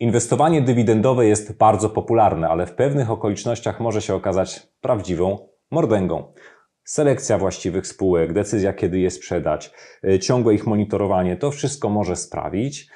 Inwestowanie dywidendowe jest bardzo popularne, ale w pewnych okolicznościach może się okazać prawdziwą mordęgą. Selekcja właściwych spółek, decyzja kiedy je sprzedać, y, ciągłe ich monitorowanie to wszystko może sprawić,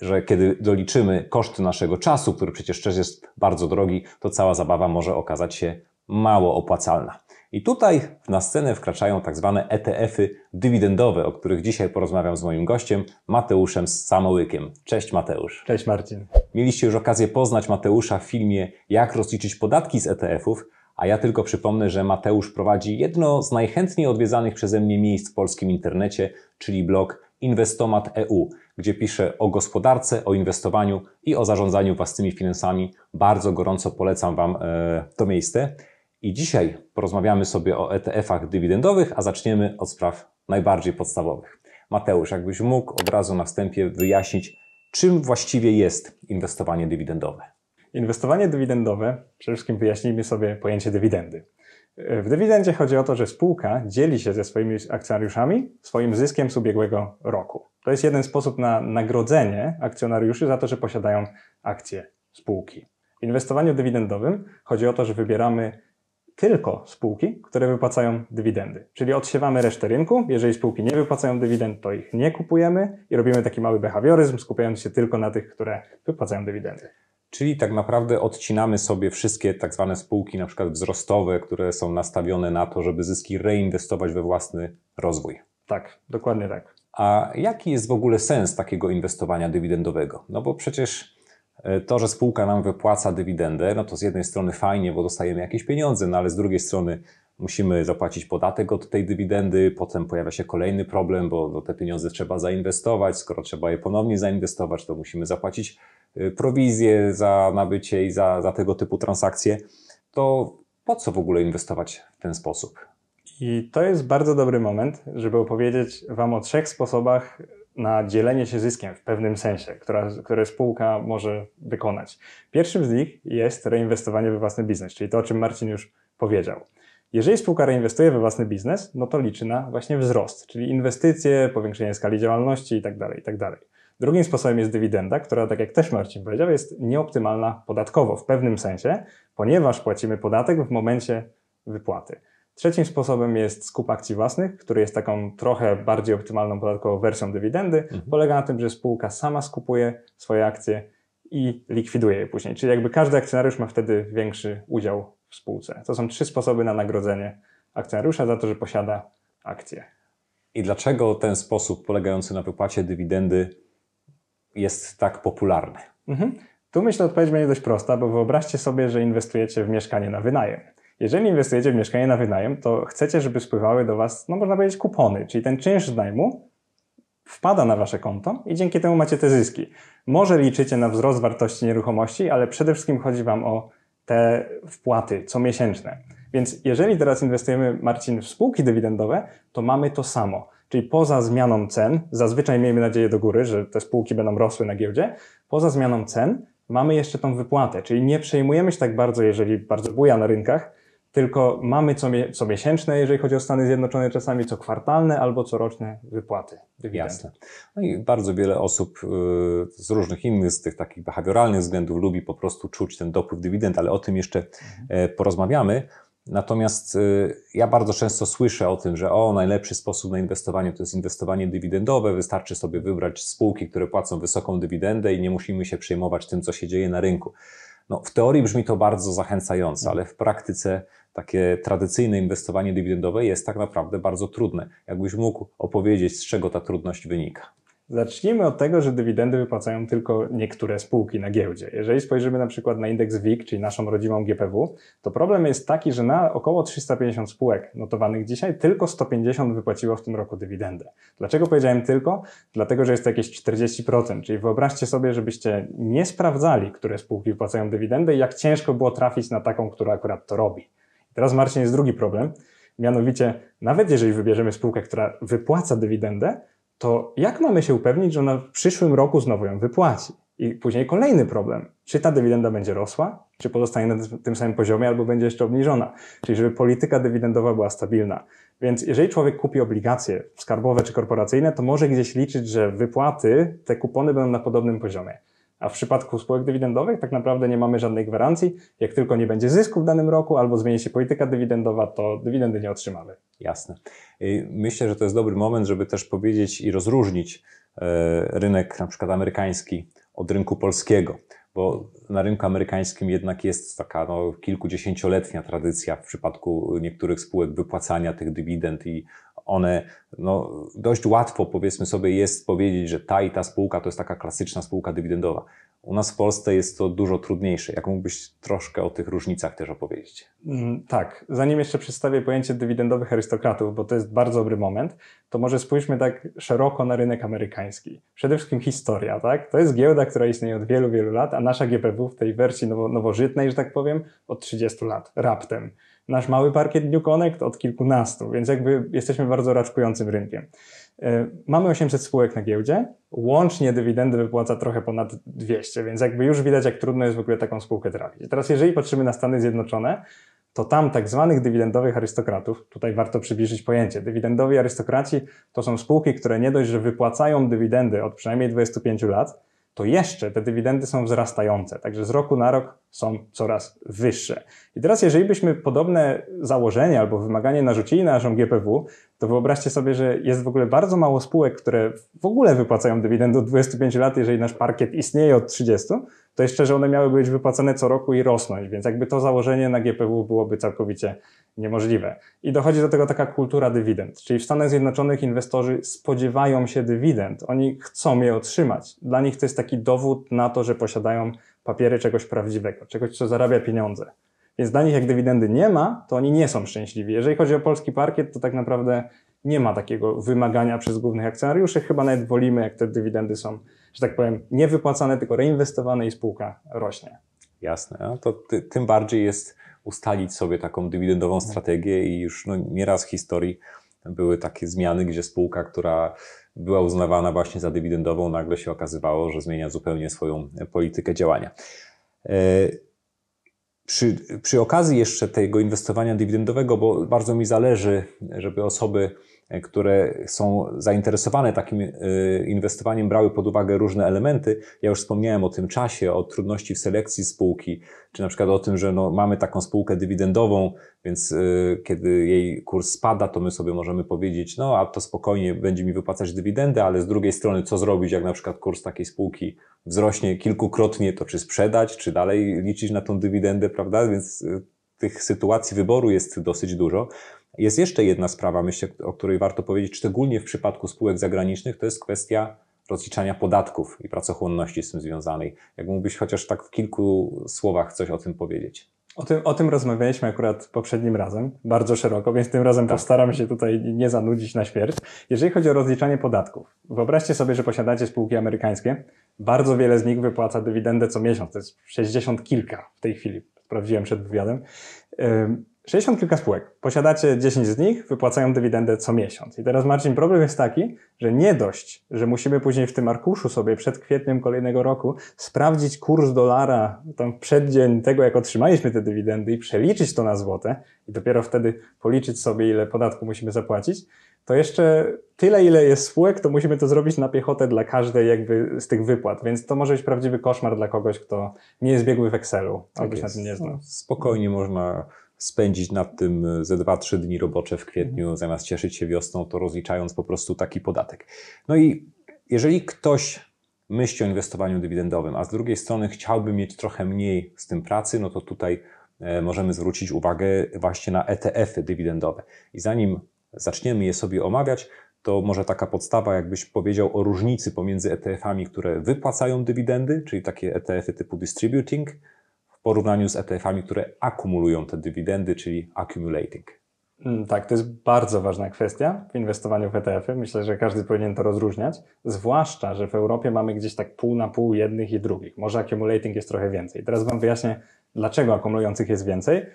że kiedy doliczymy koszty naszego czasu, który przecież też jest bardzo drogi, to cała zabawa może okazać się mało opłacalna. I tutaj na scenę wkraczają tak zwane ETF-y dywidendowe, o których dzisiaj porozmawiam z moim gościem Mateuszem Samołykiem. Cześć Mateusz. Cześć Marcin. Mieliście już okazję poznać Mateusza w filmie Jak rozliczyć podatki z ETF-ów, a ja tylko przypomnę, że Mateusz prowadzi jedno z najchętniej odwiedzanych przeze mnie miejsc w polskim internecie, czyli blog Inwestomat.eu, gdzie pisze o gospodarce, o inwestowaniu i o zarządzaniu własnymi finansami. Bardzo gorąco polecam Wam e, to miejsce. I dzisiaj porozmawiamy sobie o ETF-ach dywidendowych, a zaczniemy od spraw najbardziej podstawowych. Mateusz, jakbyś mógł od razu na wstępie wyjaśnić, czym właściwie jest inwestowanie dywidendowe? Inwestowanie dywidendowe, przede wszystkim wyjaśnijmy sobie pojęcie dywidendy. W dywidendzie chodzi o to, że spółka dzieli się ze swoimi akcjonariuszami swoim zyskiem z ubiegłego roku. To jest jeden sposób na nagrodzenie akcjonariuszy za to, że posiadają akcje spółki. W inwestowaniu dywidendowym chodzi o to, że wybieramy tylko spółki, które wypłacają dywidendy. Czyli odsiewamy resztę rynku. Jeżeli spółki nie wypłacają dywidend, to ich nie kupujemy i robimy taki mały behawioryzm, skupiając się tylko na tych, które wypłacają dywidendy. Czyli tak naprawdę odcinamy sobie wszystkie tak zwane spółki, na przykład wzrostowe, które są nastawione na to, żeby zyski reinwestować we własny rozwój. Tak, dokładnie tak. A jaki jest w ogóle sens takiego inwestowania dywidendowego? No bo przecież E, to, że spółka nam wypłaca dywidendę, no to z jednej strony fajnie, bo dostajemy jakieś pieniądze, no ale z drugiej strony musimy zapłacić podatek od tej dywidendy, potem pojawia się kolejny problem, bo te pieniądze trzeba zainwestować, skoro trzeba je ponownie zainwestować, to musimy zapłacić e, prowizję za nabycie i za, za tego typu transakcje. To po co w ogóle inwestować w ten sposób? I to jest bardzo dobry moment, żeby opowiedzieć Wam o trzech sposobach na dzielenie się zyskiem w pewnym sensie, która, które spółka może wykonać. Pierwszym z nich jest reinwestowanie we własny biznes, czyli to, o czym Marcin już powiedział. Jeżeli spółka reinwestuje we własny biznes, no to liczy na właśnie wzrost, czyli inwestycje, powiększenie skali działalności itd. Tak itd. Tak Drugim sposobem jest dywidenda, która, tak jak też Marcin powiedział, jest nieoptymalna podatkowo w pewnym sensie, ponieważ płacimy podatek w momencie wypłaty. Trzecim sposobem jest skup akcji własnych, który jest taką trochę bardziej optymalną podatkową wersją dywidendy. Mhm. Polega na tym, że spółka sama skupuje swoje akcje i likwiduje je później. Czyli jakby każdy akcjonariusz ma wtedy większy udział w spółce. To są trzy sposoby na nagrodzenie akcjonariusza za to, że posiada akcje. I dlaczego ten sposób polegający na wypłacie dywidendy jest tak popularny? Mhm. Tu myślę, odpowiedź będzie dość prosta, bo wyobraźcie sobie, że inwestujecie w mieszkanie na wynajem. Jeżeli inwestujecie w mieszkanie na wynajem, to chcecie, żeby spływały do Was, no można powiedzieć, kupony, czyli ten czynsz z najmu wpada na Wasze konto i dzięki temu macie te zyski. Może liczycie na wzrost wartości nieruchomości, ale przede wszystkim chodzi Wam o te wpłaty comiesięczne. Więc jeżeli teraz inwestujemy, Marcin, w spółki dywidendowe, to mamy to samo. Czyli poza zmianą cen, zazwyczaj miejmy nadzieję do góry, że te spółki będą rosły na giełdzie, poza zmianą cen mamy jeszcze tą wypłatę, czyli nie przejmujemy się tak bardzo, jeżeli bardzo buja na rynkach, tylko mamy co, co miesięczne, jeżeli chodzi o Stany Zjednoczone, czasami co kwartalne albo coroczne wypłaty. Dywidendy. Jasne. No i bardzo wiele osób y, z różnych innych, z tych takich behawioralnych względów lubi po prostu czuć ten dopływ dywidend, ale o tym jeszcze mhm. E, porozmawiamy. Natomiast y, ja bardzo często słyszę o tym, że o najlepszy sposób na inwestowanie to jest inwestowanie dywidendowe, wystarczy sobie wybrać spółki, które płacą wysoką dywidendę i nie musimy się przejmować tym, co się dzieje na rynku. No, w teorii brzmi to bardzo zachęcająco, mm. ale w praktyce takie tradycyjne inwestowanie dywidendowe jest tak naprawdę bardzo trudne. Jakbyś mógł opowiedzieć, z czego ta trudność wynika? Zacznijmy od tego, że dywidendy wypłacają tylko niektóre spółki na giełdzie. Jeżeli spojrzymy na przykład na indeks WIG, czyli naszą rodzimą GPW, to problem jest taki, że na około 350 spółek notowanych dzisiaj tylko 150 wypłaciło w tym roku dywidendę. Dlaczego powiedziałem tylko? Dlatego, że jest to jakieś 40%, czyli wyobraźcie sobie, żebyście nie sprawdzali, które spółki wypłacają dywidendę i jak ciężko było trafić na taką, która akurat to robi. I teraz Marcin jest drugi problem, mianowicie nawet jeżeli wybierzemy spółkę, która wypłaca dywidendę, to jak mamy się upewnić, że ona w przyszłym roku znowu ją wypłaci? I później kolejny problem. Czy ta dywidenda będzie rosła, czy pozostanie na tym samym poziomie, albo będzie jeszcze obniżona? Czyli żeby polityka dywidendowa była stabilna. Więc jeżeli człowiek kupi obligacje skarbowe czy korporacyjne, to może gdzieś liczyć, że wypłaty, te kupony będą na podobnym poziomie. A w przypadku spółek dywidendowych tak naprawdę nie mamy żadnej gwarancji. Jak tylko nie będzie zysku w danym roku albo zmieni się polityka dywidendowa, to dywidendy nie otrzymamy. Jasne. Myślę, że to jest dobry moment, żeby też powiedzieć i rozróżnić e, rynek na przykład amerykański od rynku polskiego bo na rynku amerykańskim jednak jest taka no, kilkudziesięcioletnia tradycja w przypadku niektórych spółek wypłacania tych dywidend i one no, dość łatwo, powiedzmy sobie, jest powiedzieć, że ta i ta spółka to jest taka klasyczna spółka dywidendowa. U nas w Polsce jest to dużo trudniejsze. Jak mógłbyś troszkę o tych różnicach też opowiedzieć? Mm, tak. Zanim jeszcze przedstawię pojęcie dywidendowych arystokratów, bo to jest bardzo dobry moment, to może spójrzmy tak szeroko na rynek amerykański. Przede wszystkim historia, tak? To jest giełda, która istnieje od wielu, wielu lat, a nasza GPW w tej wersji nowo nowożytnej, że tak powiem, od 30 lat, raptem nasz mały parkiet New Connect od kilkunastu, więc jakby jesteśmy bardzo raczkującym rynkiem. E, mamy 800 spółek na giełdzie, łącznie dywidendy wypłaca trochę ponad 200, więc jakby już widać, jak trudno jest w ogóle taką spółkę trafić. teraz jeżeli patrzymy na Stany Zjednoczone, to tam tak zwanych dywidendowych arystokratów, tutaj warto przybliżyć pojęcie, dywidendowi arystokraci to są spółki, które nie dość, że wypłacają dywidendy od przynajmniej 25 lat, to jeszcze te dywidendy są wzrastające, także z roku na rok są coraz wyższe. I teraz, jeżeli byśmy podobne założenie albo wymaganie narzucili na naszą GPW, to wyobraźcie sobie, że jest w ogóle bardzo mało spółek, które w ogóle wypłacają dywidendy od 25 lat, jeżeli nasz parkiet istnieje od 30, to jeszcze, że one miały być wypłacane co roku i rosnąć, więc jakby to założenie na GPW byłoby całkowicie niemożliwe. I dochodzi do tego taka kultura dywidend, czyli w Stanach Zjednoczonych inwestorzy spodziewają się dywidend, oni chcą je otrzymać. Dla nich to jest taki dowód na to, że posiadają papiery czegoś prawdziwego, czegoś, co zarabia pieniądze. Więc dla nich, jak dywidendy nie ma, to oni nie są szczęśliwi. Jeżeli chodzi o polski parkiet, to tak naprawdę nie ma takiego wymagania przez głównych akcjonariuszy. Chyba nawet wolimy, jak te dywidendy są że tak powiem, nie wypłacane, tylko reinwestowane i spółka rośnie. Jasne, no to ty, tym bardziej jest ustalić sobie taką dywidendową tak. strategię i już no, nieraz w historii były takie zmiany, gdzie spółka, która była uznawana właśnie za dywidendową, nagle się okazywało, że zmienia zupełnie swoją politykę działania. E, przy, przy okazji jeszcze tego inwestowania dywidendowego, bo bardzo mi zależy, żeby osoby E, które są zainteresowane takim e, inwestowaniem, brały pod uwagę różne elementy. Ja już wspomniałem o tym czasie, o trudności w selekcji spółki, czy na przykład o tym, że no, mamy taką spółkę dywidendową, więc e, kiedy jej kurs spada, to my sobie możemy powiedzieć, no a to spokojnie będzie mi wypłacać dywidendę, ale z drugiej strony co zrobić, jak na przykład kurs takiej spółki wzrośnie kilkukrotnie, to czy sprzedać, czy dalej liczyć na tą dywidendę, prawda? Więc tych sytuacji wyboru jest dosyć dużo. Jest jeszcze jedna sprawa, myślę, o której warto powiedzieć, szczególnie w przypadku spółek zagranicznych, to jest kwestia rozliczania podatków i pracochłonności z tym związanej. Jak mógłbyś chociaż tak w kilku słowach coś o tym powiedzieć? O tym, o tym rozmawialiśmy akurat poprzednim razem, bardzo szeroko, więc tym razem tak. postaram się tutaj nie zanudzić na śmierć. Jeżeli chodzi o rozliczanie podatków, wyobraźcie sobie, że posiadacie spółki amerykańskie. Bardzo wiele z nich wypłaca dywidendę co miesiąc, to jest 60 kilka w tej chwili, sprawdziłem przed wywiadem. 60 kilka spółek, posiadacie 10 z nich, wypłacają dywidendę co miesiąc. I teraz Marcin, problem jest taki, że nie dość, że musimy później w tym arkuszu sobie przed kwietniem kolejnego roku sprawdzić kurs dolara tam przed przeddzień tego, jak otrzymaliśmy te dywidendy i przeliczyć to na złote i dopiero wtedy policzyć sobie, ile podatku musimy zapłacić, to jeszcze tyle, ile jest spółek, to musimy to zrobić na piechotę dla każdej jakby z tych wypłat, więc to może być prawdziwy koszmar dla kogoś, kto nie jest biegły w Excelu, albo tak się na tym nie zna. No, spokojnie można spędzić nad tym e, ze 2-3 dni robocze w kwietniu, mhm. zamiast cieszyć się wiosną, to rozliczając po prostu taki podatek. No i jeżeli ktoś myśli o inwestowaniu dywidendowym, a z drugiej strony chciałby mieć trochę mniej z tym pracy, no to tutaj e, możemy zwrócić uwagę właśnie na ETF-y dywidendowe. I zanim zaczniemy je sobie omawiać, to może taka podstawa, jakbyś powiedział o różnicy pomiędzy ETF-ami, które wypłacają dywidendy, czyli takie ETF-y typu distributing, w porównaniu z ETF-ami, które akumulują te dywidendy, czyli accumulating. Mm, tak, to jest bardzo ważna kwestia w inwestowaniu w ETF-y. Myślę, że każdy powinien to rozróżniać, zwłaszcza, że w Europie mamy gdzieś tak pół na pół jednych i drugich. Może accumulating jest trochę więcej. Teraz Wam wyjaśnię, dlaczego akumulujących jest więcej.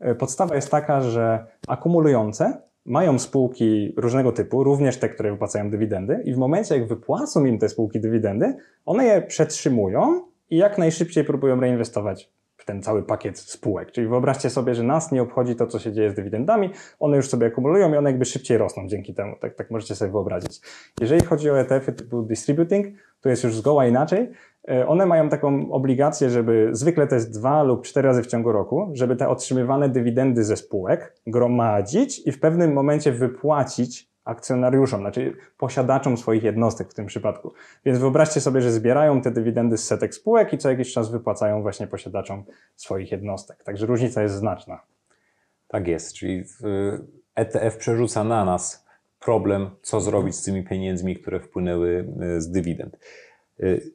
E, podstawa jest taka, że akumulujące mają spółki różnego typu, również te, które wypłacają dywidendy i w momencie, jak wypłacą im te spółki dywidendy, one je przetrzymują i jak najszybciej próbują reinwestować ten cały pakiet spółek. Czyli wyobraźcie sobie, że nas nie obchodzi to, co się dzieje z dywidendami, one już sobie akumulują i one jakby szybciej rosną dzięki temu, tak, tak możecie sobie wyobrazić. Jeżeli chodzi o ETF-y typu distributing, to jest już zgoła inaczej. E, one mają taką obligację, żeby zwykle to jest dwa lub cztery razy w ciągu roku, żeby te otrzymywane dywidendy ze spółek gromadzić i w pewnym momencie wypłacić akcjonariuszom, znaczy posiadaczom swoich jednostek w tym przypadku. Więc wyobraźcie sobie, że zbierają te dywidendy z setek spółek i co jakiś czas wypłacają właśnie posiadaczom swoich jednostek. Także różnica jest znaczna. Tak jest, czyli y, ETF przerzuca na nas problem, co zrobić z tymi pieniędzmi, które wpłynęły y, z dywidend. Y,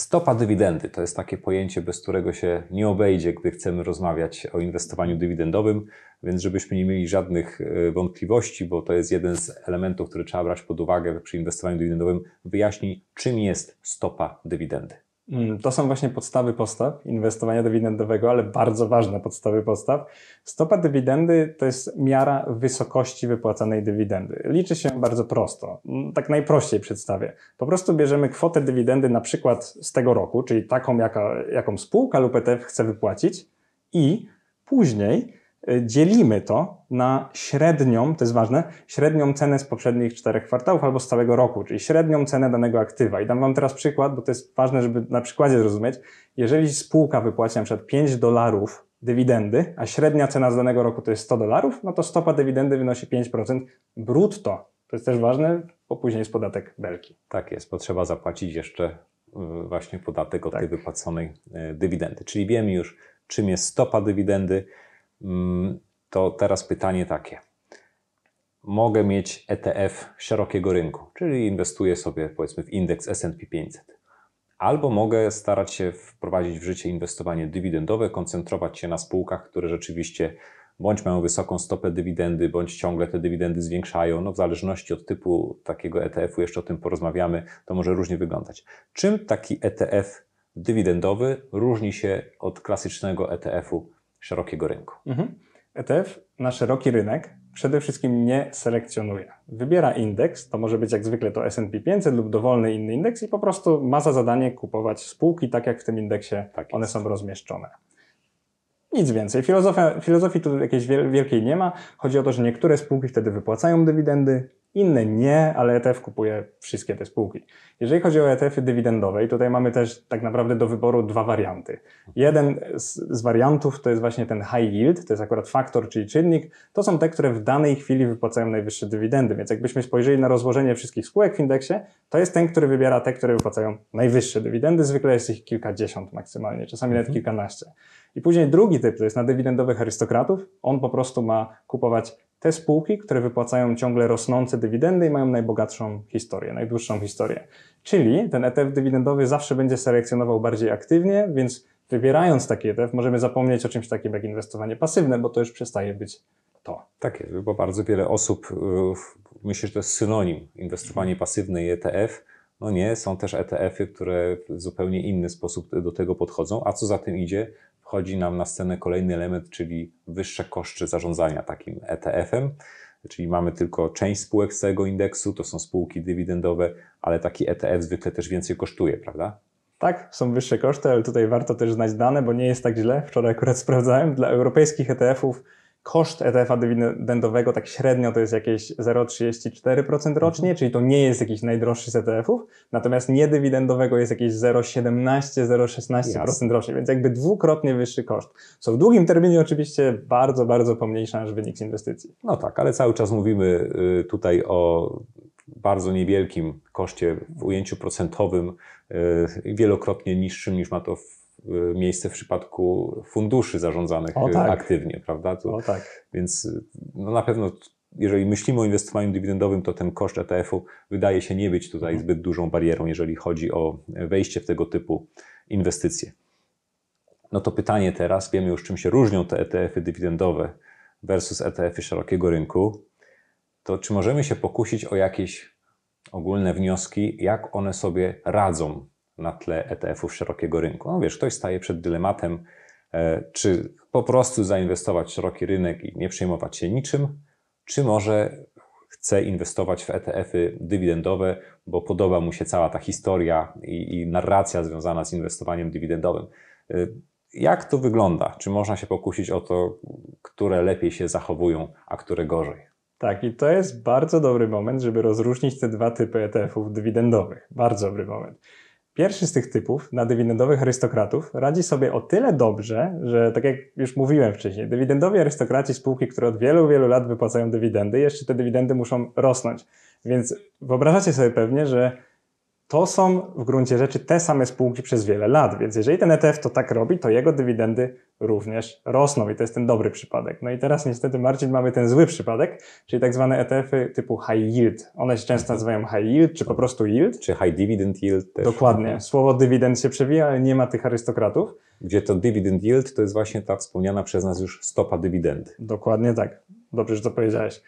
Stopa dywidendy to jest takie pojęcie, bez którego się nie obejdzie, gdy chcemy rozmawiać o inwestowaniu dywidendowym, więc żebyśmy nie mieli żadnych e, wątpliwości, bo to jest jeden z elementów, który trzeba brać pod uwagę przy inwestowaniu dywidendowym, wyjaśnij, czym jest stopa dywidendy. Mm, to są właśnie podstawy postaw inwestowania dywidendowego, ale bardzo ważne podstawy postaw. Stopa dywidendy to jest miara wysokości wypłacanej dywidendy. Liczy się bardzo prosto. Mm, tak najprościej przedstawię. Po prostu bierzemy kwotę dywidendy na przykład z tego roku, czyli taką, jaka, jaką spółka lub ETF chce wypłacić i później E, dzielimy to na średnią, to jest ważne, średnią cenę z poprzednich czterech kwartałów albo z całego roku, czyli średnią cenę danego aktywa. I dam Wam teraz przykład, bo to jest ważne, żeby na przykładzie zrozumieć. Jeżeli spółka wypłaci na przykład 5 dolarów dywidendy, a średnia cena z danego roku to jest 100 dolarów, no to stopa dywidendy wynosi 5% brutto. To jest też ważne, bo później jest podatek belki. Tak jest, bo trzeba zapłacić jeszcze y, właśnie podatek od tak. tej wypłaconej y, dywidendy. Czyli wiemy już, czym jest stopa dywidendy, Mm, to teraz pytanie takie. Mogę mieć ETF szerokiego rynku, czyli inwestuję sobie powiedzmy w indeks S&P 500. Albo mogę starać się wprowadzić w życie inwestowanie dywidendowe, koncentrować się na spółkach, które rzeczywiście bądź mają wysoką stopę dywidendy, bądź ciągle te dywidendy zwiększają. No, w zależności od typu takiego ETF-u, jeszcze o tym porozmawiamy, to może różnie wyglądać. Czym taki ETF dywidendowy różni się od klasycznego ETF-u szerokiego rynku. Mhm. ETF na szeroki rynek przede wszystkim nie selekcjonuje. Wybiera indeks, to może być jak zwykle to S&P 500 lub dowolny inny indeks i po prostu ma za zadanie kupować spółki tak jak w tym indeksie tak one są rozmieszczone. Nic więcej. Filozofia, filozofii tu jakiejś wielkiej nie ma. Chodzi o to, że niektóre spółki wtedy wypłacają dywidendy, inne nie, ale ETF kupuje wszystkie te spółki. Jeżeli chodzi o ETF-y dywidendowe, i tutaj mamy też tak naprawdę do wyboru dwa warianty. Jeden z, z, wariantów to jest właśnie ten high yield, to jest akurat faktor, czyli czynnik. To są te, które w danej chwili wypłacają najwyższe dywidendy, więc jakbyśmy spojrzeli na rozłożenie wszystkich spółek w indeksie, to jest ten, który wybiera te, które wypłacają najwyższe dywidendy. Zwykle jest ich kilkadziesiąt maksymalnie, czasami nawet mhm. kilkanaście. I później drugi typ to jest na dywidendowych arystokratów. On po prostu ma kupować te spółki, które wypłacają ciągle rosnące dywidendy i mają najbogatszą historię, najdłuższą historię. Czyli ten ETF dywidendowy zawsze będzie selekcjonował bardziej aktywnie, więc wybierając taki ETF możemy zapomnieć o czymś takim jak inwestowanie pasywne, bo to już przestaje być to. Tak jest, bo bardzo wiele osób y, myśli, że to jest synonim inwestowanie pasywne i ETF no nie, są też ETF-y, które w zupełnie inny sposób do tego podchodzą, a co za tym idzie, wchodzi nam na scenę kolejny element, czyli wyższe koszty zarządzania takim ETF-em. Czyli mamy tylko część spółek z całego indeksu, to są spółki dywidendowe, ale taki ETF zwykle też więcej kosztuje, prawda? Tak, są wyższe koszty, ale tutaj warto też znać dane, bo nie jest tak źle. Wczoraj akurat sprawdzałem dla europejskich ETF-ów Koszt ETF-a dywidendowego tak średnio to jest jakieś 0,34% rocznie, mhm. czyli to nie jest jakiś najdroższy z ETF-ów, natomiast niedywidendowego jest jakieś 0,17-0,16% rocznie, więc jakby dwukrotnie wyższy koszt, co w długim terminie oczywiście bardzo, bardzo pomniejsza nasz wynik z inwestycji. No tak, ale cały czas mówimy y, tutaj o bardzo niewielkim koszcie w ujęciu procentowym, y, wielokrotnie niższym niż ma to w Y, miejsce w przypadku funduszy zarządzanych y, tak. aktywnie, prawda? To, o tak. Więc y, no na pewno jeżeli myślimy o inwestowaniu dywidendowym, to ten koszt ETF-u wydaje się nie być tutaj mhm. zbyt dużą barierą, jeżeli chodzi o wejście w tego typu inwestycje. No to pytanie teraz, wiemy już czym się różnią te ETF-y dywidendowe versus ETF-y szerokiego rynku, to czy możemy się pokusić o jakieś ogólne wnioski, jak one sobie radzą na tle ETF-ów szerokiego rynku. No wiesz, ktoś staje przed dylematem, e, czy po prostu zainwestować w szeroki rynek i nie przejmować się niczym, czy może chce inwestować w ETF-y dywidendowe, bo podoba mu się cała ta historia i, i narracja związana z inwestowaniem dywidendowym. E, jak to wygląda? Czy można się pokusić o to, które lepiej się zachowują, a które gorzej? Tak, i to jest bardzo dobry moment, żeby rozróżnić te dwa typy ETF-ów dywidendowych. Bardzo dobry moment. Pierwszy z tych typów na dywidendowych arystokratów radzi sobie o tyle dobrze, że tak jak już mówiłem wcześniej, dywidendowi arystokraci spółki, które od wielu, wielu lat wypłacają dywidendy, jeszcze te dywidendy muszą rosnąć. Więc wyobrażacie sobie pewnie, że to są w gruncie rzeczy te same spółki przez wiele lat, więc jeżeli ten ETF to tak robi, to jego dywidendy również rosną i to jest ten dobry przypadek. No i teraz niestety, Marcin, mamy ten zły przypadek, czyli tak zwane ETF-y typu high yield. One się często nazywają high yield, czy po prostu yield. Czy high dividend yield też. Dokładnie. Słowo dywidend się przewija, ale nie ma tych arystokratów. Gdzie to dividend yield to jest właśnie ta wspomniana przez nas już stopa dywidendy. Dokładnie tak. Dobrze, że to powiedziałeś.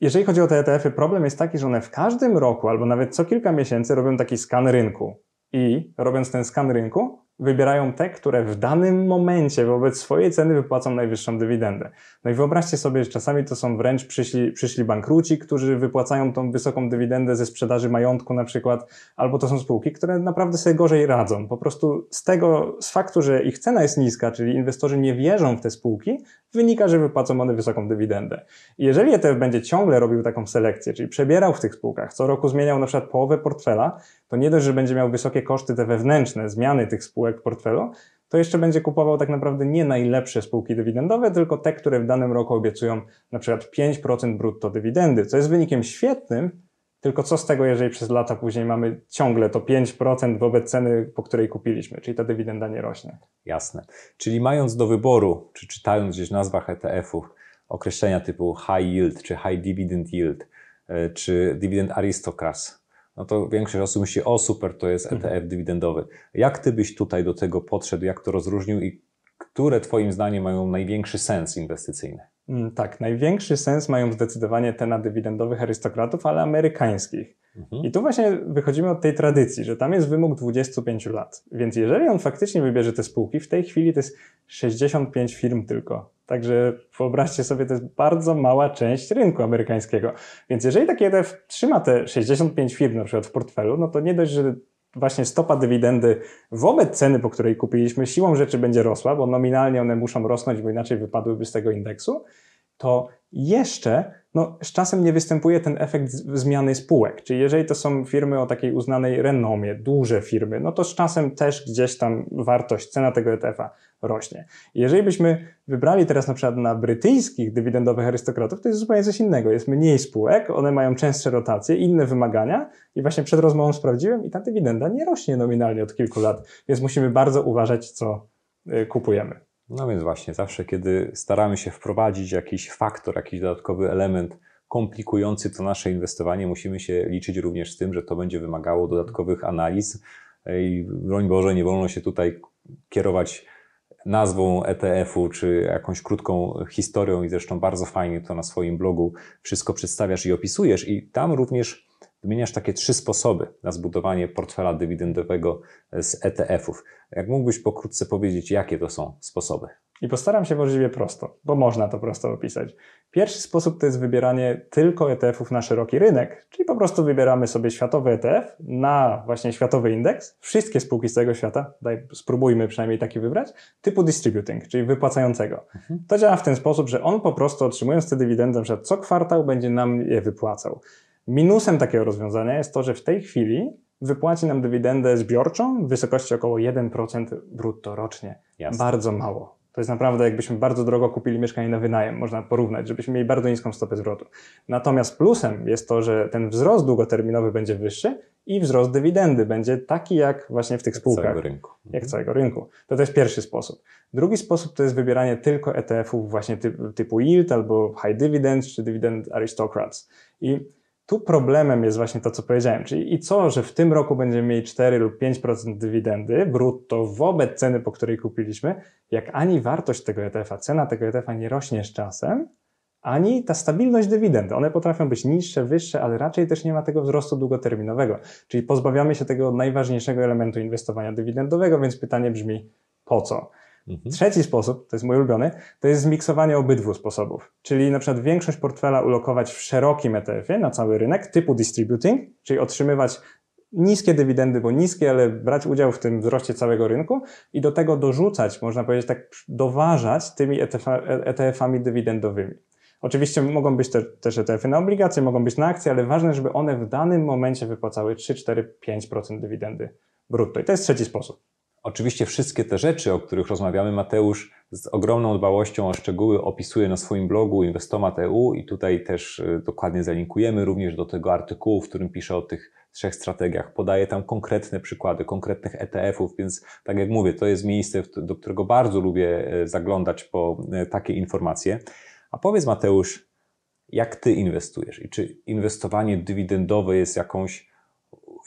Jeżeli chodzi o te ETF-y, problem jest taki, że one w każdym roku albo nawet co kilka miesięcy robią taki skan rynku. I robiąc ten skan rynku, wybierają te, które w danym momencie wobec swojej ceny wypłacą najwyższą dywidendę. No i wyobraźcie sobie, że czasami to są wręcz przyszli, przyszli bankruci, którzy wypłacają tą wysoką dywidendę ze sprzedaży majątku na przykład, albo to są spółki, które naprawdę sobie gorzej radzą. Po prostu z tego, z faktu, że ich cena jest niska, czyli inwestorzy nie wierzą w te spółki, wynika, że wypłacą one wysoką dywidendę. I jeżeli ETF będzie ciągle robił taką selekcję, czyli przebierał w tych spółkach, co roku zmieniał na przykład połowę portfela, to nie dość, że będzie miał wysokie koszty te wewnętrzne, zmiany tych spółek w portfelu, to jeszcze będzie kupował tak naprawdę nie najlepsze spółki dywidendowe, tylko te, które w danym roku obiecują na przykład 5% brutto dywidendy, co jest wynikiem świetnym, tylko co z tego, jeżeli przez lata później mamy ciągle to 5% wobec ceny, po której kupiliśmy, czyli ta dywidenda nie rośnie. Jasne. Czyli mając do wyboru, czy czytając gdzieś w nazwach ETF-ów określenia typu high yield, czy high dividend yield, e, czy dividend aristocrats, no to większość osób myśli, o super, to jest ETF mhm. E dywidendowy. Jak ty byś tutaj do tego podszedł, jak to rozróżnił i które Twoim zdaniem mają największy sens inwestycyjny? Mm, tak, największy sens mają zdecydowanie te na dywidendowych arystokratów, ale amerykańskich. Mhm. I tu właśnie wychodzimy od tej tradycji, że tam jest wymóg 25 lat. Więc jeżeli on faktycznie wybierze te spółki, w tej chwili to jest 65 firm tylko Także wyobraźcie sobie, to jest bardzo mała część rynku amerykańskiego. Więc jeżeli taki ETF trzyma te 65 firm na przykład w portfelu, no to nie dość, że właśnie stopa dywidendy wobec ceny, po której kupiliśmy, siłą rzeczy będzie rosła, bo nominalnie one muszą rosnąć, bo inaczej wypadłyby z tego indeksu, to jeszcze no, z czasem nie występuje ten efekt zmiany spółek. Czyli jeżeli to są firmy o takiej uznanej renomie, duże firmy, no to z czasem też gdzieś tam wartość, cena tego ETF-a rośnie. Jeżeli byśmy wybrali teraz na przykład na brytyjskich dywidendowych arystokratów, to jest zupełnie coś innego. Jest mniej spółek, one mają częstsze rotacje, inne wymagania i właśnie przed rozmową sprawdziłem i ta dywidenda nie rośnie nominalnie od kilku lat, więc musimy bardzo uważać, co y, kupujemy. No więc właśnie, zawsze kiedy staramy się wprowadzić jakiś faktor, jakiś dodatkowy element komplikujący to nasze inwestowanie, musimy się liczyć również z tym, że to będzie wymagało dodatkowych analiz i broń Boże, nie wolno się tutaj kierować nazwą ETF-u czy jakąś krótką historią i zresztą bardzo fajnie to na swoim blogu wszystko przedstawiasz i opisujesz i tam również Wymieniasz takie trzy sposoby na zbudowanie portfela dywidendowego z ETF-ów. Jak mógłbyś pokrótce powiedzieć, jakie to są sposoby? I postaram się możliwie prosto, bo można to prosto opisać. Pierwszy sposób to jest wybieranie tylko ETF-ów na szeroki rynek, czyli po prostu wybieramy sobie światowy ETF na właśnie światowy indeks, wszystkie spółki z całego świata, daj, spróbujmy przynajmniej taki wybrać, typu distributing, czyli wypłacającego. Mhm. To działa w ten sposób, że on po prostu otrzymując te dywidendy, że co kwartał będzie nam je wypłacał. Minusem takiego rozwiązania jest to, że w tej chwili wypłaci nam dywidendę zbiorczą w wysokości około 1% brutto rocznie. Jasne. Bardzo mało. To jest naprawdę, jakbyśmy bardzo drogo kupili mieszkanie na wynajem, można porównać, żebyśmy mieli bardzo niską stopę zwrotu. Natomiast plusem jest to, że ten wzrost długoterminowy będzie wyższy i wzrost dywidendy będzie taki jak właśnie w tych spółkach. Jak całego rynku. Jak mhm. całego rynku. To też jest pierwszy sposób. Drugi sposób to jest wybieranie tylko ETF-ów właśnie typu yield albo high dividend czy dividend aristocrats. I tu problemem jest właśnie to, co powiedziałem, czyli i co, że w tym roku będziemy mieli 4 lub 5% dywidendy brutto wobec ceny, po której kupiliśmy, jak ani wartość tego ETF-a, cena tego ETF-a nie rośnie z czasem, ani ta stabilność dywidendy. One potrafią być niższe, wyższe, ale raczej też nie ma tego wzrostu długoterminowego. Czyli pozbawiamy się tego najważniejszego elementu inwestowania dywidendowego, więc pytanie brzmi, po co? Mhm. Trzeci sposób, to jest mój ulubiony, to jest zmiksowanie obydwu sposobów, czyli na przykład większość portfela ulokować w szerokim ETF-ie na cały rynek typu distributing, czyli otrzymywać niskie dywidendy, bo niskie, ale brać udział w tym wzroście całego rynku i do tego dorzucać, można powiedzieć tak, doważać tymi ETF-ami e dywidendowymi. Oczywiście mogą być te, też ETF-y na obligacje, mogą być na akcje, ale ważne, żeby one w danym momencie wypłacały 3, 4, 5% dywidendy brutto. I to jest trzeci sposób. Oczywiście wszystkie te rzeczy, o których rozmawiamy, Mateusz z ogromną dbałością o szczegóły opisuje na swoim blogu Investomat.eu i tutaj też y, dokładnie zalinkujemy również do tego artykułu, w którym pisze o tych trzech strategiach. Podaje tam konkretne przykłady, konkretnych ETF-ów, więc tak jak mówię, to jest miejsce, do którego bardzo lubię e, zaglądać po e, takie informacje. A powiedz Mateusz, jak ty inwestujesz i czy inwestowanie dywidendowe jest jakąś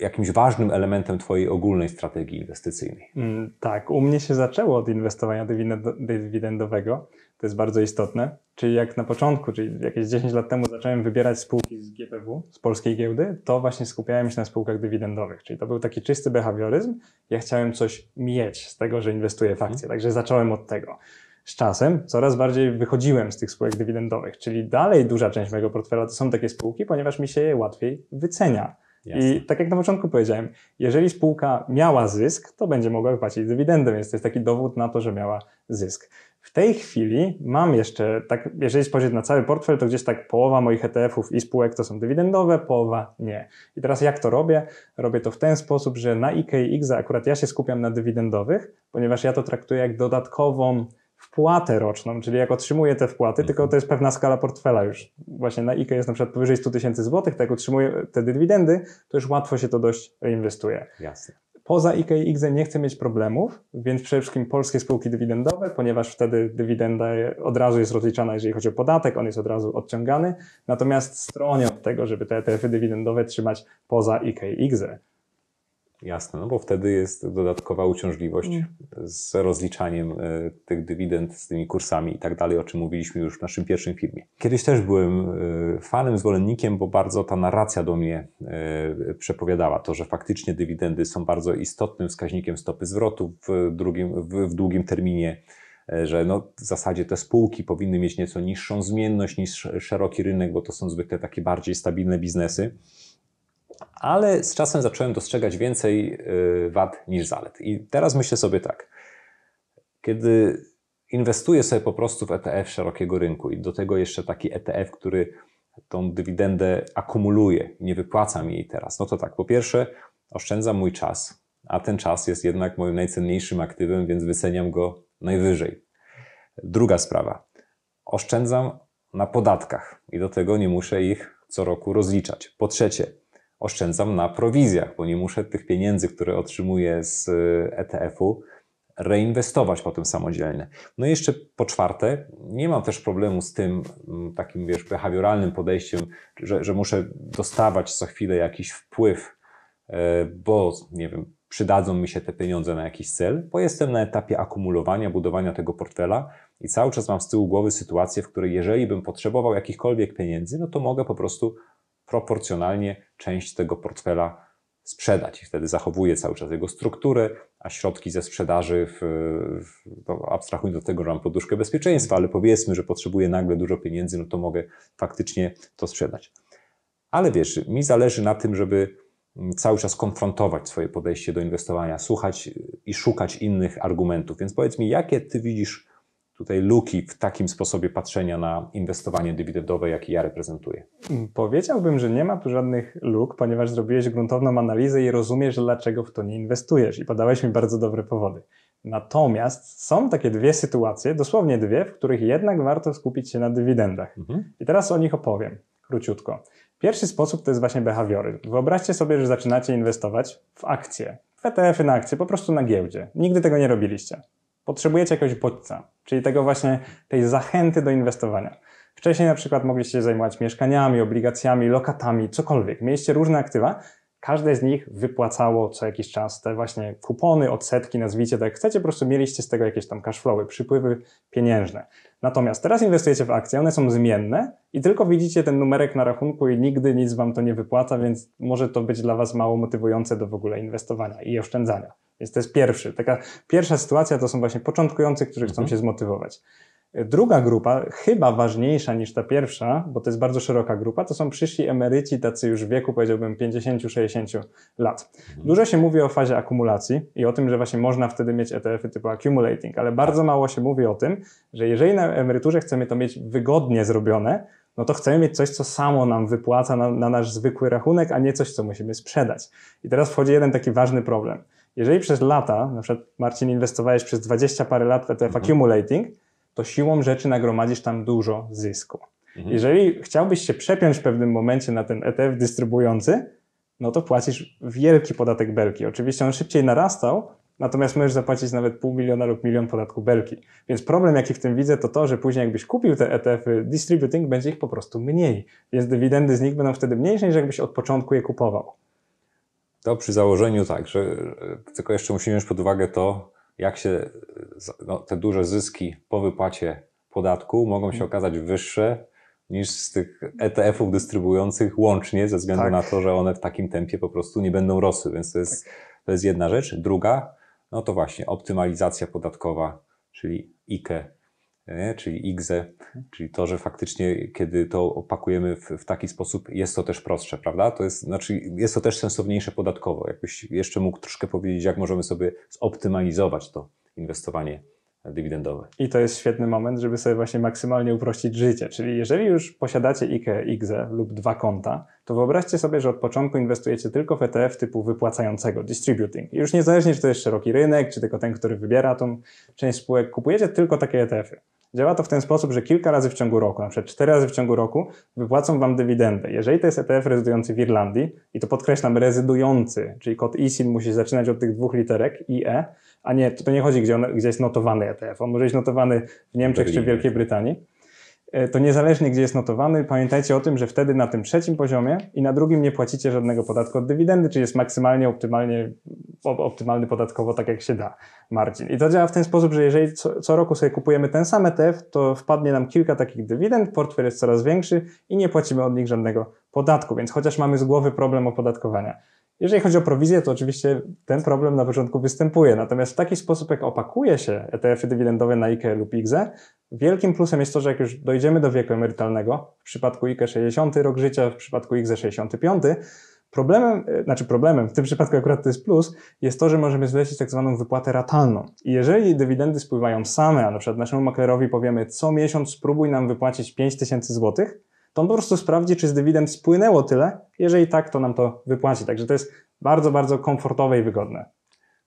jakimś ważnym elementem Twojej ogólnej strategii inwestycyjnej. Mm, tak, u mnie się zaczęło od inwestowania dywidendowego. To jest bardzo istotne. Czyli jak na początku, czyli jakieś 10 lat temu zacząłem wybierać spółki z GPW, z polskiej giełdy, to właśnie skupiałem się na spółkach dywidendowych. Czyli to był taki czysty behawioryzm. Ja chciałem coś mieć z tego, że inwestuję w akcje. Mhm. Także zacząłem od tego z czasem coraz bardziej wychodziłem z tych spółek dywidendowych, czyli dalej duża część mojego portfela to są takie spółki, ponieważ mi się je łatwiej wycenia. I tak jak na początku powiedziałem, jeżeli spółka miała zysk, to będzie mogła wypłacić dywidendę, więc to jest taki dowód na to, że miała zysk. W tej chwili mam jeszcze, tak, jeżeli spojrzeć na cały portfel, to gdzieś tak połowa moich ETF-ów i spółek to są dywidendowe, połowa nie. I teraz jak to robię? Robię to w ten sposób, że na IKX akurat ja się skupiam na dywidendowych, ponieważ ja to traktuję jak dodatkową wpłatę roczną, czyli jak otrzymuję te wpłaty, mhm. tylko to jest pewna skala portfela już. Właśnie na IKE jest na przykład powyżej 100 tysięcy złotych, tak jak otrzymuję te dywidendy, to już łatwo się to dość reinwestuje. Jasne. Poza IKE i IGZE nie chcę mieć problemów, więc przede wszystkim polskie spółki dywidendowe, ponieważ wtedy dywidenda od razu jest rozliczana, jeżeli chodzi o podatek, on jest od razu odciągany. Natomiast stronie od tego, żeby te ETF-y dywidendowe trzymać poza IKE i IGZE. Jasne, no bo wtedy jest dodatkowa uciążliwość mm. z rozliczaniem e, tych dywidend, z tymi kursami i tak dalej, o czym mówiliśmy już w naszym pierwszym filmie. Kiedyś też byłem e, fanem, zwolennikiem, bo bardzo ta narracja do mnie e, przepowiadała to, że faktycznie dywidendy są bardzo istotnym wskaźnikiem stopy zwrotu w, drugim, w, w długim terminie że no, w zasadzie te spółki powinny mieć nieco niższą zmienność niż szeroki rynek, bo to są zwykle takie bardziej stabilne biznesy ale z czasem zacząłem dostrzegać więcej y, wad niż zalet. I teraz myślę sobie tak, kiedy inwestuję sobie po prostu w ETF szerokiego rynku i do tego jeszcze taki ETF, który tą dywidendę akumuluje, nie wypłacam jej teraz, no to tak, po pierwsze oszczędzam mój czas, a ten czas jest jednak moim najcenniejszym aktywem, więc wyceniam go najwyżej. Druga sprawa, oszczędzam na podatkach i do tego nie muszę ich co roku rozliczać. Po trzecie, oszczędzam na prowizjach, bo nie muszę tych pieniędzy, które otrzymuję z y, ETF-u, reinwestować potem samodzielnie. No i jeszcze po czwarte, nie mam też problemu z tym mm, takim, wiesz, behawioralnym podejściem, że, że muszę dostawać co chwilę jakiś wpływ, y, bo nie wiem, przydadzą mi się te pieniądze na jakiś cel, bo jestem na etapie akumulowania, budowania tego portfela i cały czas mam z tyłu głowy sytuację, w której jeżeli bym potrzebował jakichkolwiek pieniędzy, no to mogę po prostu proporcjonalnie część tego portfela sprzedać i wtedy zachowuje cały czas jego strukturę, a środki ze sprzedaży, w, w, no, abstrahując od tego, że mam poduszkę bezpieczeństwa, ale powiedzmy, że potrzebuję nagle dużo pieniędzy, no to mogę faktycznie to sprzedać. Ale wiesz, mi zależy na tym, żeby cały czas konfrontować swoje podejście do inwestowania, słuchać i szukać innych argumentów. Więc powiedz mi, jakie ty widzisz tutaj luki w takim sposobie patrzenia na inwestowanie dywidendowe, jaki ja reprezentuję? Mm, powiedziałbym, że nie ma tu żadnych luk, ponieważ zrobiłeś gruntowną analizę i rozumiesz, dlaczego w to nie inwestujesz i podałeś mi bardzo dobre powody. Natomiast są takie dwie sytuacje, dosłownie dwie, w których jednak warto skupić się na dywidendach. Mhm. I teraz o nich opowiem króciutko. Pierwszy sposób to jest właśnie behawiory. Wyobraźcie sobie, że zaczynacie inwestować w akcje, w ETF-y na akcje, po prostu na giełdzie. Nigdy tego nie robiliście potrzebujecie jakiegoś bodźca, czyli tego właśnie tej zachęty do inwestowania. Wcześniej na przykład mogliście się zajmować mieszkaniami, obligacjami, lokatami, cokolwiek. Mieliście różne aktywa, każde z nich wypłacało co jakiś czas te właśnie kupony, odsetki, nazwijcie tak jak chcecie, po prostu mieliście z tego jakieś tam flowy, przypływy pieniężne. Natomiast teraz inwestujecie w akcje, one są zmienne i tylko widzicie ten numerek na rachunku i nigdy nic wam to nie wypłaca, więc może to być dla was mało motywujące do w ogóle inwestowania i oszczędzania. Więc to jest pierwszy. Taka pierwsza sytuacja to są właśnie początkujący, którzy chcą mhm. się zmotywować. Druga grupa, chyba ważniejsza niż ta pierwsza, bo to jest bardzo szeroka grupa, to są przyszli emeryci, tacy już w wieku powiedziałbym 50-60 lat. Mhm. Dużo się mówi o fazie akumulacji i o tym, że właśnie można wtedy mieć ETF-y typu accumulating, ale bardzo mało się mówi o tym, że jeżeli na emeryturze chcemy to mieć wygodnie zrobione, no to chcemy mieć coś, co samo nam wypłaca na, na nasz zwykły rachunek, a nie coś, co musimy sprzedać. I teraz wchodzi jeden taki ważny problem – jeżeli przez lata, na przykład Marcin inwestowałeś przez 20 parę lat ETF mhm. accumulating, to siłą rzeczy nagromadzisz tam dużo zysku. Mhm. Jeżeli chciałbyś się przepiąć w pewnym momencie na ten ETF dystrybujący, no to płacisz wielki podatek belki. Oczywiście on szybciej narastał, natomiast możesz zapłacić nawet pół miliona lub milion podatku belki. Więc problem, jaki w tym widzę, to to, że później jakbyś kupił te etf y, distributing, będzie ich po prostu mniej. Więc dywidendy z nich będą wtedy mniejsze niż jakbyś od początku je kupował. To przy założeniu tak, że tylko jeszcze musimy wziąć pod uwagę to, jak się no, te duże zyski po wypłacie podatku mogą się mhm. okazać wyższe niż z tych ETF-ów dystrybuujących łącznie, ze względu tak. na to, że one w takim tempie po prostu nie będą rosły. Więc to jest, tak. to jest jedna rzecz. Druga, no to właśnie optymalizacja podatkowa, czyli IKE nie? czyli IGZE, czyli to, że faktycznie kiedy to opakujemy w, w, taki sposób, jest to też prostsze, prawda? To jest, znaczy jest to też sensowniejsze podatkowo. Jakbyś jeszcze mógł troszkę powiedzieć, jak możemy sobie zoptymalizować to inwestowanie dywidendowe. I to jest świetny moment, żeby sobie właśnie maksymalnie uprościć życie. Czyli jeżeli już posiadacie IKE, IGZE lub dwa konta, to wyobraźcie sobie, że od początku inwestujecie tylko w ETF typu wypłacającego, distributing. I już niezależnie, czy to jest szeroki rynek, czy tylko ten, który wybiera tą część spółek, kupujecie tylko takie ETF-y. Działa to w ten sposób, że kilka razy w ciągu roku, na przykład cztery razy w ciągu roku, wypłacą Wam dywidendę. Jeżeli to jest ETF rezydujący w Irlandii, i to podkreślam, rezydujący, czyli kod ISIN musi zaczynać od tych dwóch literek, IE, a nie, to nie chodzi, gdzie, on, gdzie jest notowany ETF. On może być notowany w Niemczech czy w Wielkiej Brytanii E, to niezależnie gdzie jest notowany, pamiętajcie o tym, że wtedy na tym trzecim poziomie i na drugim nie płacicie żadnego podatku od dywidendy, czyli jest maksymalnie optymalnie, optymalny podatkowo, tak jak się da, margin. I to działa w ten sposób, że jeżeli co, co roku sobie kupujemy ten sam ETF, to wpadnie nam kilka takich dywidend, portfel jest coraz większy i nie płacimy od nich żadnego podatku, więc chociaż mamy z głowy problem opodatkowania. Jeżeli chodzi o prowizję, to oczywiście ten problem na początku występuje. Natomiast w taki sposób, jak opakuje się ETF-y dywidendowe na IKE lub IGZE, wielkim plusem jest to, że jak już dojdziemy do wieku emerytalnego, w przypadku IKE 60 rok życia, w przypadku IGZE 65, Problemem, e, znaczy problemem, w tym przypadku akurat to jest plus, jest to, że możemy zlecić tak zwaną wypłatę ratalną. I jeżeli dywidendy spływają same, a na przykład naszemu maklerowi powiemy co miesiąc spróbuj nam wypłacić 5000 złotych, to on po prostu sprawdzi, czy z dywidend spłynęło tyle. Jeżeli tak, to nam to wypłaci. Także to jest bardzo, bardzo komfortowe i wygodne.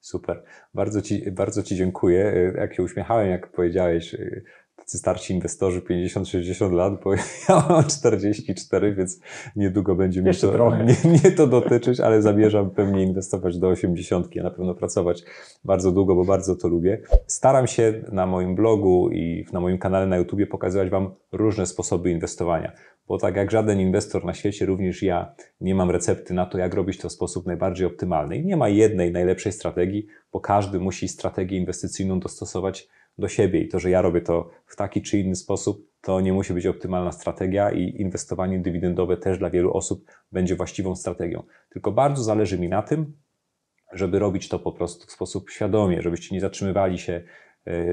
Super. Bardzo ci, bardzo ci dziękuję. E, jak się uśmiechałem, jak powiedziałeś, e, tacy starsi inwestorzy 50-60 lat, bo ja mam 44, więc niedługo będzie mi to, trochę. nie to dotyczyć, ale zamierzam pewnie inwestować do 80, ja na pewno pracować bardzo długo, bo bardzo to lubię. Staram się na moim blogu i na moim kanale na YouTube pokazywać Wam różne sposoby inwestowania, bo tak jak żaden inwestor na świecie, również ja nie mam recepty na to, jak robić to w sposób najbardziej optymalny. I nie ma jednej najlepszej strategii, bo każdy musi strategię inwestycyjną dostosować do siebie i to, że ja robię to w taki czy inny sposób, to nie musi być optymalna strategia i inwestowanie dywidendowe też dla wielu osób będzie właściwą strategią. Tylko bardzo zależy mi na tym, żeby robić to po prostu w sposób świadomie, żebyście nie zatrzymywali się e, e,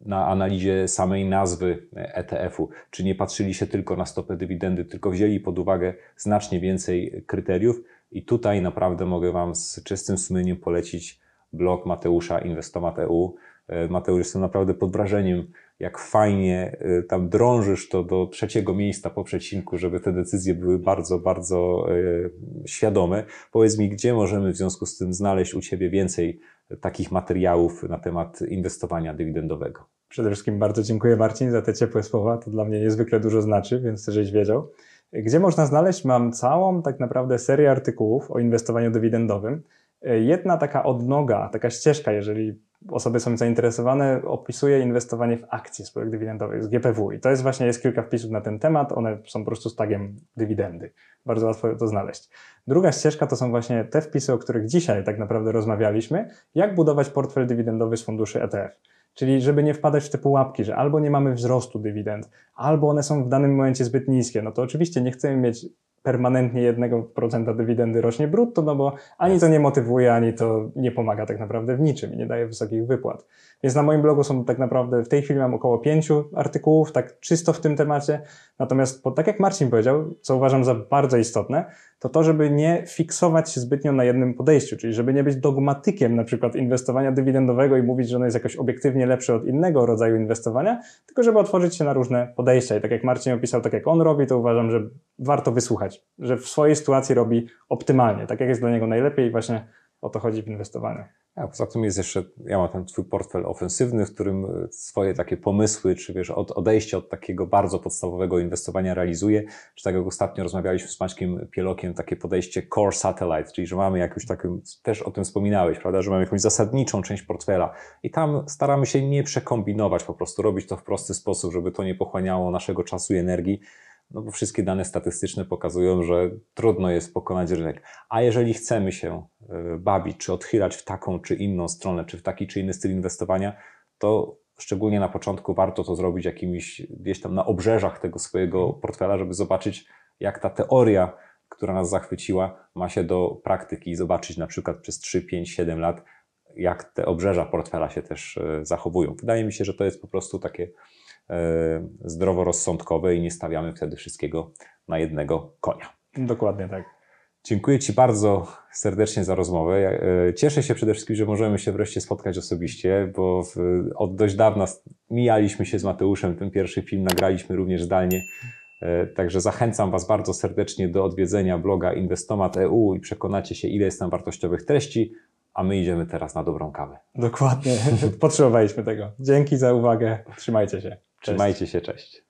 na analizie samej nazwy ETF-u, czy nie patrzyli się tylko na stopę dywidendy, tylko wzięli pod uwagę znacznie więcej kryteriów i tutaj naprawdę mogę Wam z czystym sumieniem polecić blog Mateusza Inwestomat.eu, E, Mateusz, jestem naprawdę pod wrażeniem, jak fajnie e, tam drążysz to do trzeciego miejsca po przecinku, żeby te decyzje były bardzo, bardzo e, świadome. Powiedz mi, gdzie możemy w związku z tym znaleźć u Ciebie więcej takich materiałów na temat inwestowania dywidendowego? Przede wszystkim bardzo dziękuję Marcin za te ciepłe słowa. To dla mnie niezwykle dużo znaczy, więc żeś wiedział. Gdzie można znaleźć? Mam całą tak naprawdę serię artykułów o inwestowaniu dywidendowym. Jedna taka odnoga, taka ścieżka, jeżeli osoby są zainteresowane, opisuje inwestowanie w akcje spółek dywidendowych z GPW. I to jest właśnie, jest kilka wpisów na ten temat, one są po prostu z tagiem dywidendy. Bardzo łatwo to znaleźć. Druga ścieżka to są właśnie te wpisy, o których dzisiaj tak naprawdę rozmawialiśmy, jak budować portfel dywidendowy z funduszy ETF. Czyli żeby nie wpadać w te pułapki, że albo nie mamy wzrostu dywidend, albo one są w danym momencie zbyt niskie, no to oczywiście nie chcemy mieć permanentnie 1% dywidendy rośnie brutto, no bo ani to nie motywuje, ani to nie pomaga tak naprawdę w niczym i nie daje wysokich wypłat. Więc na moim blogu są tak naprawdę, w tej chwili mam około pięciu artykułów, tak czysto w tym temacie. Natomiast, bo tak jak Marcin powiedział, co uważam za bardzo istotne, to to, żeby nie fiksować się zbytnio na jednym podejściu, czyli żeby nie być dogmatykiem na przykład inwestowania dywidendowego i mówić, że ono jest jakoś obiektywnie lepsze od innego rodzaju inwestowania, tylko żeby otworzyć się na różne podejścia. I tak jak Marcin opisał, tak jak on robi, to uważam, że warto wysłuchać, że w swojej sytuacji robi optymalnie, tak jak jest dla niego najlepiej i właśnie o to chodzi w inwestowaniu. A poza tym jest jeszcze, ja mam ten twój portfel ofensywny, w którym e, swoje takie pomysły, czy wiesz, od, odejście od takiego bardzo podstawowego inwestowania realizuje, czy tak jak ostatnio rozmawialiśmy z Maćkiem Pielokiem, takie podejście core satellite, czyli że mamy jakąś taką, też o tym wspominałeś, prawda, że mamy jakąś zasadniczą część portfela i tam staramy się nie przekombinować, po prostu robić to w prosty sposób, żeby to nie pochłaniało naszego czasu i energii, no bo wszystkie dane statystyczne pokazują, że trudno jest pokonać rynek. A jeżeli chcemy się e, bawić, czy odchylać w taką czy inną stronę, czy w taki czy inny styl inwestowania, to szczególnie na początku warto to zrobić jakimiś gdzieś tam na obrzeżach tego swojego mhm. portfela, żeby zobaczyć, jak ta teoria, która nas zachwyciła, ma się do praktyki i zobaczyć na przykład przez 3, 5, 7 lat, jak te obrzeża portfela się też e, zachowują. Wydaje mi się, że to jest po prostu takie E, zdroworozsądkowe i nie stawiamy wtedy wszystkiego na jednego konia. Dokładnie tak. Dziękuję Ci bardzo serdecznie za rozmowę. E, cieszę się przede wszystkim, że możemy się wreszcie spotkać osobiście, bo od dość dawna mijaliśmy się z Mateuszem. Ten pierwszy film nagraliśmy również zdalnie. E, także zachęcam Was bardzo serdecznie do odwiedzenia bloga inwestomat.eu i przekonacie się, ile jest tam wartościowych treści a my idziemy teraz na dobrą kawę. Dokładnie, potrzebowaliśmy tego. Dzięki za uwagę, trzymajcie się. Cześć. Trzymajcie się, cześć.